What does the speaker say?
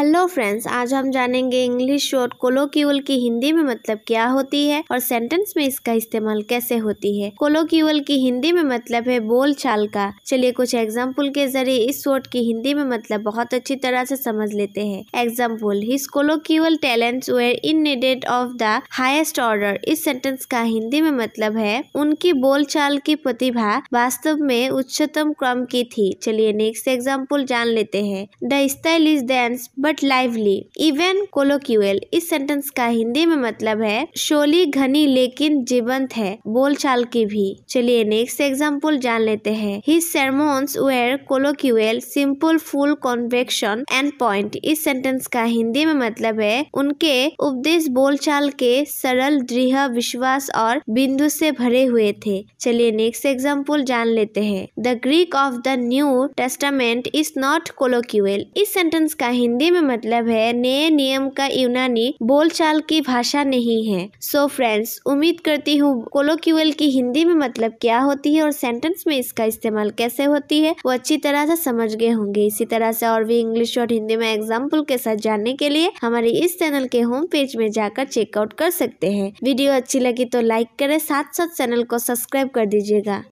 hello friends आज हम जानेंगे इंग्लिश शॉर्ट कोलोक्यूल की हिंदी में मतलब क्या होती है और सेंटेंस में इसका इस्तेमाल कैसे होती है कोलोक्यूल की हिंदी में मतलब है बोल चाल का चलिए कुछ एग्जाम्पल के जरिए इस शॉर्ट की हिंदी में मतलब बहुत अच्छी तरह से समझ लेते हैं example his colloquial talents were in needed of the highest order इस सेंटेंस का हिंदी में मतलब है उनकी बोल चाल की प्रतिभा वास्तव में उच्चतम क्रम की थी चलिए नेक्स्ट एग्जाम्पल जान लेते हैं the style is dense but but lively even colloquial इस सेंटेंस का हिंदी में मतलब है शोली घनी लेकिन जीवंत है बोलचाल की भी चलिए नेक्स्ट एग्जाम्पल जान लेते हैं his sermons were colloquial simple full conviction and point इस सेंटेंस का हिंदी में मतलब है उनके उपदेश बोलचाल के सरल दृढ़ विश्वास और बिंदु से भरे हुए थे चलिए नेक्स्ट एग्जाम्पल जान लेते हैं the Greek of the New Testament is not colloquial इस सेंटेंस का हिंदी में मतलब है नए नियम का यूनानी बोलचाल की भाषा नहीं है सो so फ्रेंड्स उम्मीद करती हूँ कोलोक्यूअल की हिंदी में मतलब क्या होती है और सेंटेंस में इसका इस्तेमाल कैसे होती है वो अच्छी तरह से समझ गए होंगे इसी तरह से और भी इंग्लिश और हिंदी में एग्जाम्पल के साथ जानने के लिए हमारे इस चैनल के होम पेज में जाकर चेकआउट कर सकते हैं वीडियो अच्छी लगी तो लाइक करे साथ साथ चैनल को सब्सक्राइब कर दीजिएगा